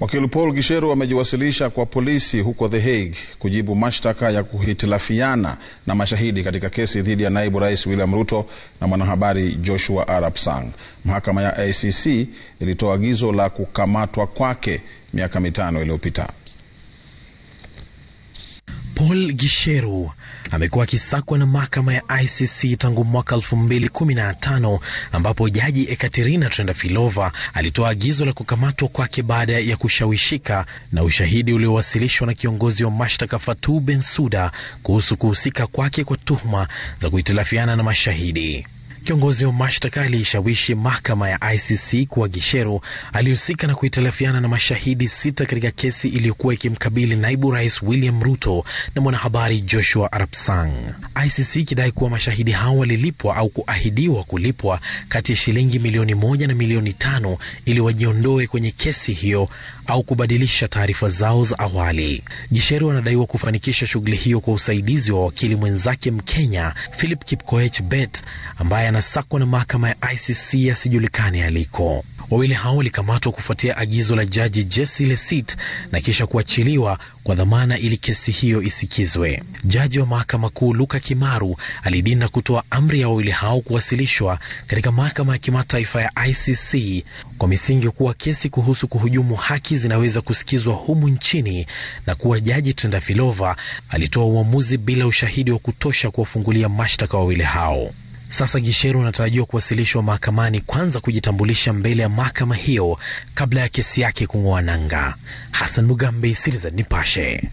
Wakili Paul Gisheru amejiwasilisha kwa polisi huko The Hague kujibu mashtaka ya kuhitilafiana na mashahidi katika kesi dhidi ya naibu rais William Ruto na mwanahabari Joshua Arap Sang. Mahakama ya ICC ilitoa agizo la kukamatwa kwake miaka mitano iliyopita. Paul Gisheru amekuwa akisakwa na mahakama ya ICC tangu mwaka 2015 ambapo jaji Ekaterina Trendafilova alitoa agizo la kukamatwa kwake baada ya kushawishika na ushahidi uliowasilishwa na kiongozi wa mashtaka Fatou Bensouda kuhusu kuhusika kwake kwa tuhuma za kuhitilafiana na mashahidi. Kiongozi wa mashtaka aliishawishi mahakama ya ICC kuwa Gishero alihusika na kuhitilafiana na mashahidi sita katika kesi iliyokuwa ikimkabili naibu rais William Ruto na mwanahabari Joshua Arapsang, ICC ikidai kuwa mashahidi hao walilipwa au kuahidiwa kulipwa kati ya shilingi milioni moja na milioni tano ili wajiondoe kwenye kesi hiyo au kubadilisha taarifa zao za awali. Gishero anadaiwa kufanikisha shughuli hiyo kwa usaidizi wa wakili mwenzake Mkenya Philip Kipkoech Bet ambaye anasakwa na mahakama ya ICC yasijulikane aliko. Wawili hao walikamatwa kufuatia agizo la jaji Jesse Lesit na kisha kuachiliwa kwa dhamana ili kesi hiyo isikizwe. Jaji wa mahakama kuu Luka Kimaru alidinda kutoa amri ya wawili hao kuwasilishwa katika mahakama ya kimataifa ya ICC kwa misingi kuwa kesi kuhusu kuhujumu haki zinaweza kusikizwa humu nchini na kuwa jaji Tendafilova alitoa uamuzi bila ushahidi wa kutosha kuwafungulia mashtaka wawili hao. Sasa Gisheru anatarajiwa kuwasilishwa mahakamani kwanza kujitambulisha mbele ya mahakama hiyo kabla ya kesi yake kung'oa nanga. Hassan Mugambi, Citizen Nipashe.